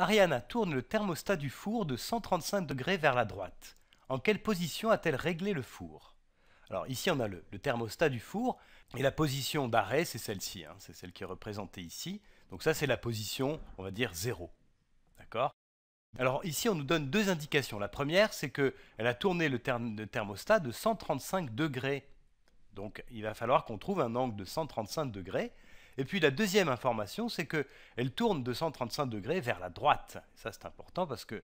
Ariana tourne le thermostat du four de 135 degrés vers la droite. En quelle position a-t-elle réglé le four Alors ici on a le, thermostat du four, et la position d'arrêt c'est celle-ci, hein, c'est celle qui est représentée ici. Donc ça c'est la position, on va dire, 0. D'accord Alors ici on nous donne deux indications. La première c'est qu'elle a tourné le thermostat de 135 degrés. Donc il va falloir qu'on trouve un angle de 135 degrés. Et puis la deuxième information, c'est qu'elle tourne 235 degrés vers la droite. Ça c'est important parce que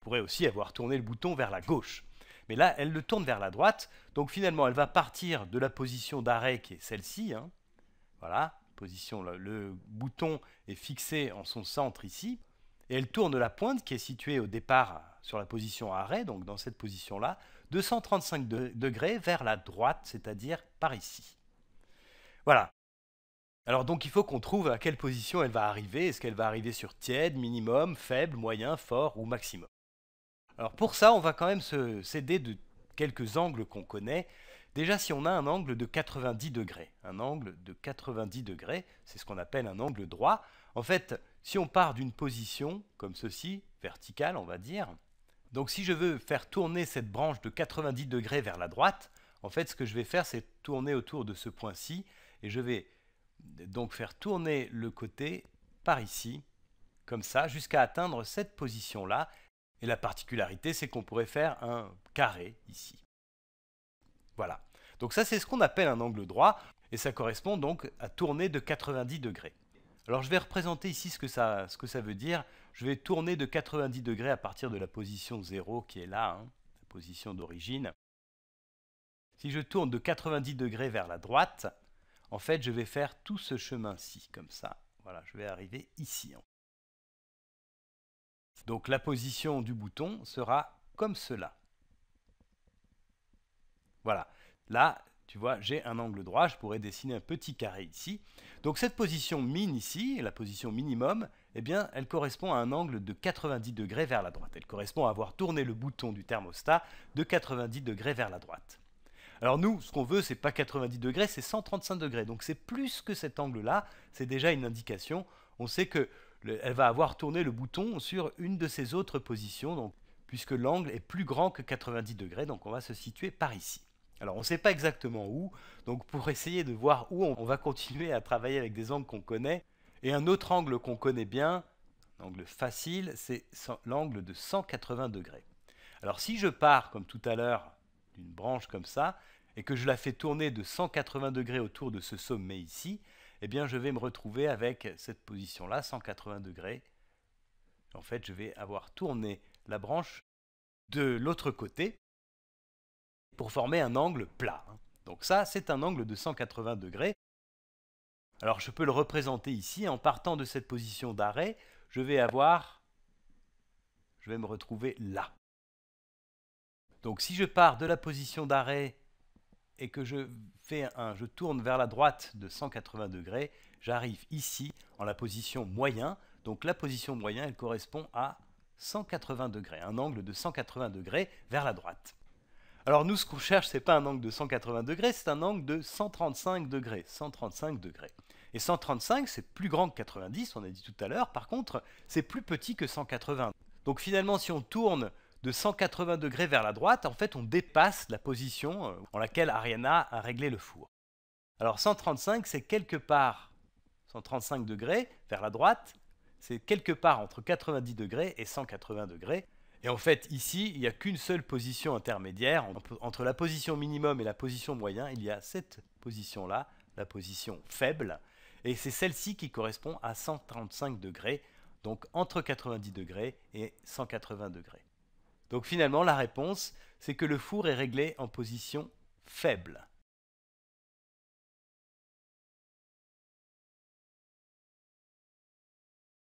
pourrait aussi avoir tourné le bouton vers la gauche. Mais là, elle le tourne vers la droite. Donc finalement, elle va partir de la position d'arrêt qui est celle-ci. Hein. Voilà, position. Le, bouton est fixé en son centre ici. Et elle tourne la pointe qui est située au départ sur la position arrêt, donc dans cette position-là, 235 135 degrés vers la droite, c'est-à-dire par ici. Voilà. Alors donc il faut qu'on trouve à quelle position elle va arriver. Est-ce qu'elle va arriver sur tiède, minimum, faible, moyen, fort ou maximum Alors pour ça, on va quand même se céder de quelques angles qu'on connaît. Déjà si on a un angle de 90 degrés, un angle de 90 degrés, c'est ce qu'on appelle un angle droit. En fait, si on part d'une position comme ceci, verticale on va dire, donc si je veux faire tourner cette branche de 90 degrés vers la droite, en fait ce que je vais faire c'est tourner autour de ce point-ci et je vais donc faire tourner le côté par ici, comme ça, jusqu'à atteindre cette position-là. Et la particularité, c'est qu'on pourrait faire un carré ici. Voilà. Donc ça, c'est ce qu'on appelle un angle droit, et ça correspond donc à tourner de 90 degrés. Alors je vais représenter ici ce que ça, veut dire. Je vais tourner de 90 degrés à partir de la position 0 qui est là, hein, la position d'origine. Si je tourne de 90 degrés vers la droite, en fait, je vais faire tout ce chemin-ci, comme ça. Voilà, je vais arriver ici. Donc la position du bouton sera comme cela. Voilà. Là, tu vois, j'ai un angle droit, je pourrais dessiner un petit carré ici. Donc cette position mine ici, la position minimum, eh bien, elle correspond à un angle de 90 degrés vers la droite. Elle correspond à avoir tourné le bouton du thermostat de 90 degrés vers la droite. Alors nous, ce qu'on veut, c'est pas 90 degrés, c'est 135 degrés. Donc c'est plus que cet angle-là, c'est déjà une indication. On sait que elle va avoir tourné le bouton sur une de ses autres positions, donc, puisque l'angle est plus grand que 90 degrés, donc on va se situer par ici. Alors on ne sait pas exactement où, donc pour essayer de voir où, on, va continuer à travailler avec des angles qu'on connaît. Et un autre angle qu'on connaît bien, un angle facile, c'est l'angle de 180 degrés. Alors si je pars, comme tout à l'heure, d'une branche comme ça, et que je la fais tourner de 180 degrés autour de ce sommet ici, eh bien je vais me retrouver avec cette position-là, 180 degrés. En fait, je vais avoir tourné la branche de l'autre côté pour former un angle plat. Hein. Donc ça, c'est un angle de 180 degrés. Alors je peux le représenter ici, en partant de cette position d'arrêt, je vais avoir, je vais me retrouver là. Donc si je pars de la position d'arrêt et que je fais un, je tourne vers la droite de 180 degrés, j'arrive ici en la position moyen. Donc la position moyen, elle correspond à 180 degrés, un angle de 180 degrés vers la droite. Alors nous, ce qu'on cherche, n'est pas un angle de 180 degrés, c'est un angle de 135 degrés, 135 degrés. Et 135, c'est plus grand que 90, on a dit tout à l'heure. Par contre, c'est plus petit que 180. Donc finalement, si on tourne de 180 degrés vers la droite, en fait on dépasse la position euh, en laquelle Ariana a réglé le four. Alors 135, c'est quelque part 135 degrés vers la droite, c'est quelque part entre 90 degrés et 180 degrés. Et en fait, ici, il n'y a qu'une seule position intermédiaire. Entre la position minimum et la position moyen, il y a cette position-là, la position faible. Et c'est celle-ci qui correspond à 135 degrés, donc entre 90 degrés et 180 degrés. Donc finalement, la réponse, c'est que le four est réglé en position faible.